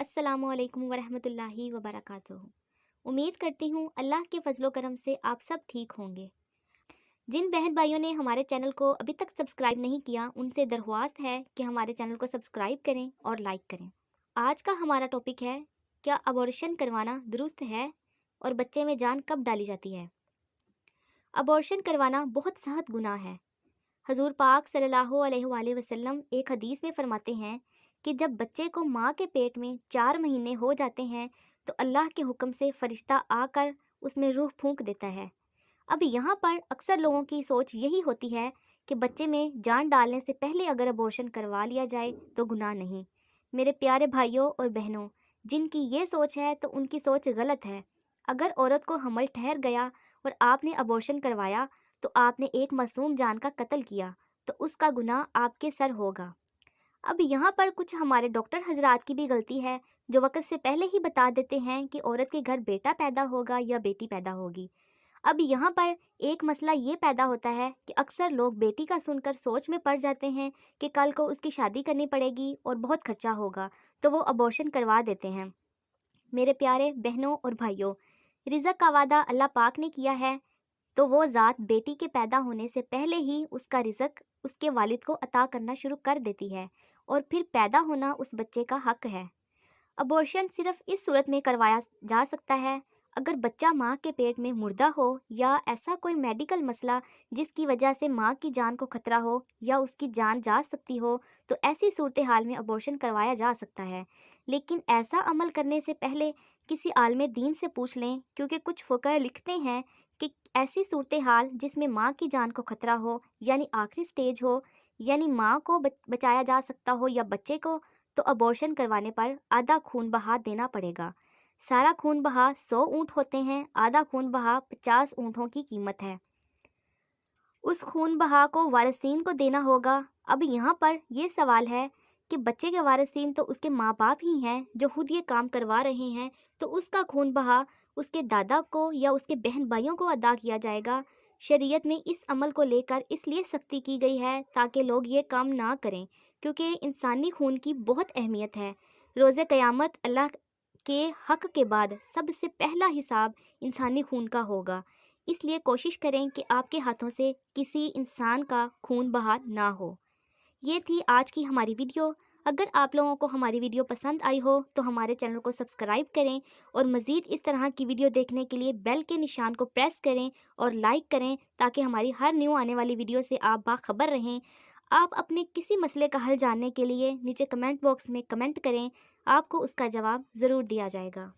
अस्सलाम वालेकुम व वबरकातुहू उम्मीद करती हूँ अल्लाह के फजलो करम से आप सब ठीक होंगे जिन बहन भाइयों ने हमारे चैनल को अभी तक सब्सक्राइब नहीं किया उनसे दरख्वास्त है कि हमारे चैनल को सब्सक्राइब करें और लाइक करें आज का हमारा टॉपिक है क्या अबॉर्शन करवाना दुरुस्त है और बच्चे में जान कब डाली जाती है अबॉर्शन करवाना बहुत सहत गुनाह है हजूर पाक सल्लल्लाहु अलैहि वसल्लम एक हदीस में फरमाते हैं कि जब बच्चे को माँ के पेट में चार महीने हो जाते हैं तो अल्लाह के हुक्म से फरिश्ता आकर उसमें रूह फूंक देता है अब यहाँ पर अक्सर लोगों की सोच यही होती है कि बच्चे में जान डालने से पहले अगर अबॉर्शन करवा लिया जाए तो गुनाह नहीं मेरे प्यारे भाइयों और बहनों जिनकी ये सोच है तो उनकी सोच गलत है अगर औरत को हमल ठहर गया और आपने अबॉर्शन करवाया तो आपने एक मासूम जान का कत्ल किया तो उसका गुनाह आपके सर होगा अब यहाँ पर कुछ हमारे डॉक्टर हजरात की भी गलती है जो वक्त से पहले ही बता देते हैं कि औरत के घर बेटा पैदा होगा या बेटी पैदा होगी अब यहाँ पर एक मसला ये पैदा होता है कि अक्सर लोग बेटी का सुनकर सोच में पड़ जाते हैं कि कल को उसकी शादी करनी पड़ेगी और बहुत खर्चा होगा तो वो अबॉर्शन करवा देते हैं मेरे प्यारे बहनों और भाइयों रिजक का वादा अल्लाह पाक ने किया है तो वो ज़ात बेटी के पैदा होने से पहले ही उसका रिजक उसके वालिद को अता करना शुरू कर देती है और फिर पैदा होना उस बच्चे का हक है अबॉर्शन सिर्फ इस सूरत में करवाया जा सकता है अगर बच्चा माँ के पेट में मुर्दा हो या ऐसा कोई मेडिकल मसला जिसकी वजह से माँ की जान को खतरा हो या उसकी जान जा सकती हो तो ऐसी सूरत हाल में अबॉर्शन करवाया जा सकता है लेकिन ऐसा अमल करने से पहले किसी आलम दीन से पूछ लें क्योंकि कुछ फ़ुकर लिखते हैं कि ऐसी सूरत हाल जिसमें माँ की जान को ख़तरा हो यानी आखिरी स्टेज हो यानी माँ को बचाया जा सकता हो या बच्चे को तो अबॉर्शन करवाने पर आधा खून बहा देना पड़ेगा सारा खून बहा सौ ऊँट होते हैं आधा खून बहा पचास ऊँटों की कीमत है उस खून बहा को वारसिन को देना होगा अब यहाँ पर यह सवाल है कि बच्चे के वारसिन तो उसके माँ बाप ही हैं जो खुद ये काम करवा रहे हैं तो उसका खून बहा उसके दादा को या उसके बहन भाइयों को अदा किया जाएगा शरीयत में इस अमल को लेकर इसलिए सख्ती की गई है ताकि लोग ये काम ना करें क्योंकि इंसानी खून की बहुत अहमियत है रोज़ क़यामत अल्लाह के हक के बाद सबसे पहला हिसाब इंसानी खून का होगा इसलिए कोशिश करें कि आपके हाथों से किसी इंसान का खून बहा ना हो ये थी आज की हमारी वीडियो अगर आप लोगों को हमारी वीडियो पसंद आई हो तो हमारे चैनल को सब्सक्राइब करें और मज़ीद इस तरह की वीडियो देखने के लिए बेल के निशान को प्रेस करें और लाइक करें ताकि हमारी हर न्यू आने वाली वीडियो से आप बाखबर रहें आप अपने किसी मसले का हल जानने के लिए नीचे कमेंट बॉक्स में कमेंट करें आपको उसका जवाब ज़रूर दिया जाएगा